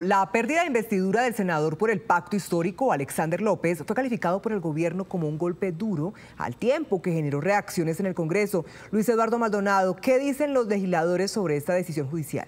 La pérdida de investidura del senador por el pacto histórico, Alexander López, fue calificado por el gobierno como un golpe duro al tiempo que generó reacciones en el Congreso. Luis Eduardo Maldonado, ¿qué dicen los legisladores sobre esta decisión judicial?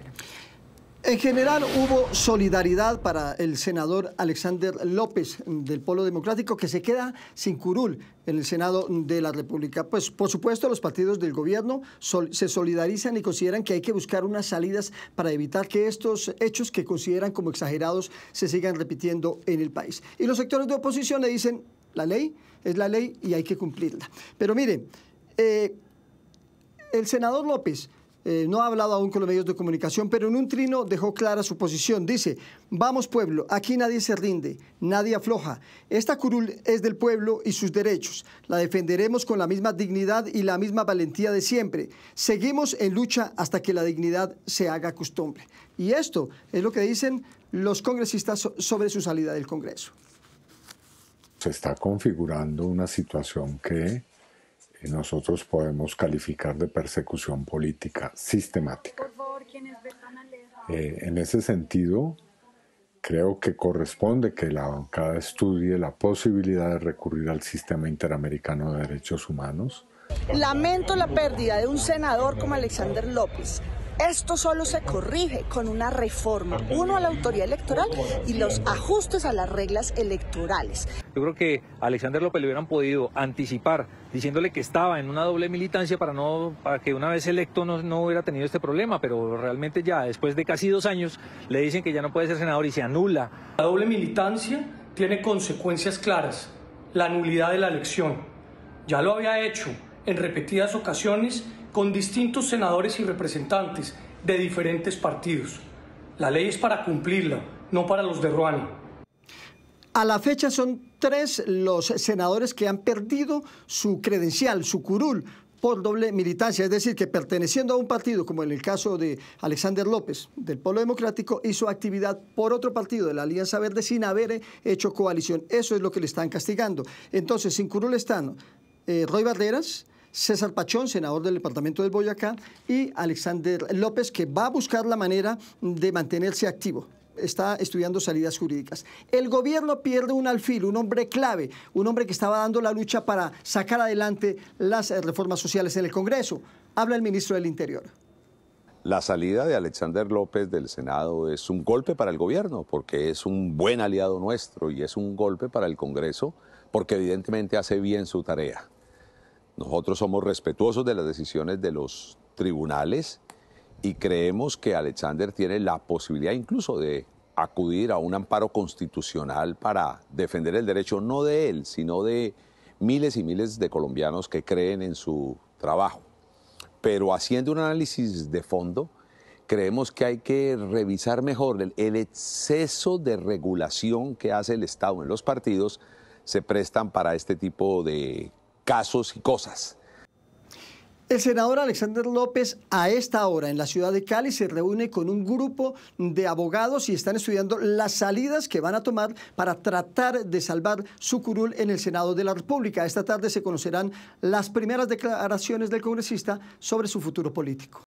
En general hubo solidaridad para el senador Alexander López del Polo Democrático que se queda sin curul en el Senado de la República. Pues por supuesto los partidos del gobierno se solidarizan y consideran que hay que buscar unas salidas para evitar que estos hechos que consideran como exagerados se sigan repitiendo en el país. Y los sectores de oposición le dicen, la ley es la ley y hay que cumplirla. Pero mire, eh, el senador López eh, no ha hablado aún con los medios de comunicación, pero en un trino dejó clara su posición. Dice, vamos pueblo, aquí nadie se rinde, nadie afloja. Esta curul es del pueblo y sus derechos. La defenderemos con la misma dignidad y la misma valentía de siempre. Seguimos en lucha hasta que la dignidad se haga costumbre. Y esto es lo que dicen los congresistas sobre su salida del Congreso. Se está configurando una situación que que nosotros podemos calificar de persecución política sistemática. Eh, en ese sentido, creo que corresponde que la bancada estudie la posibilidad de recurrir al sistema interamericano de derechos humanos. Lamento la pérdida de un senador como Alexander López, esto solo se corrige con una reforma, uno a la autoridad electoral y los ajustes a las reglas electorales. Yo creo que a Alexander López le hubieran podido anticipar diciéndole que estaba en una doble militancia para no para que una vez electo no, no hubiera tenido este problema, pero realmente ya después de casi dos años le dicen que ya no puede ser senador y se anula. La doble militancia tiene consecuencias claras, la nulidad de la elección. Ya lo había hecho en repetidas ocasiones con distintos senadores y representantes de diferentes partidos. La ley es para cumplirla, no para los de Ruano. A la fecha son tres los senadores que han perdido su credencial, su curul, por doble militancia, es decir, que perteneciendo a un partido, como en el caso de Alexander López, del Polo Democrático, hizo actividad por otro partido, de la Alianza Verde, sin haber hecho coalición. Eso es lo que le están castigando. Entonces, sin curul están eh, Roy Barreras, César Pachón, senador del departamento del Boyacá, y Alexander López, que va a buscar la manera de mantenerse activo está estudiando salidas jurídicas. El gobierno pierde un alfil, un hombre clave, un hombre que estaba dando la lucha para sacar adelante las eh, reformas sociales en el Congreso. Habla el ministro del Interior. La salida de Alexander López del Senado es un golpe para el gobierno, porque es un buen aliado nuestro, y es un golpe para el Congreso, porque evidentemente hace bien su tarea. Nosotros somos respetuosos de las decisiones de los tribunales y creemos que Alexander tiene la posibilidad incluso de acudir a un amparo constitucional para defender el derecho no de él, sino de miles y miles de colombianos que creen en su trabajo. Pero haciendo un análisis de fondo, creemos que hay que revisar mejor el, exceso de regulación que hace el Estado en los partidos se prestan para este tipo de casos y cosas. El senador Alexander López a esta hora en la ciudad de Cali se reúne con un grupo de abogados y están estudiando las salidas que van a tomar para tratar de salvar su curul en el Senado de la República. Esta tarde se conocerán las primeras declaraciones del congresista sobre su futuro político.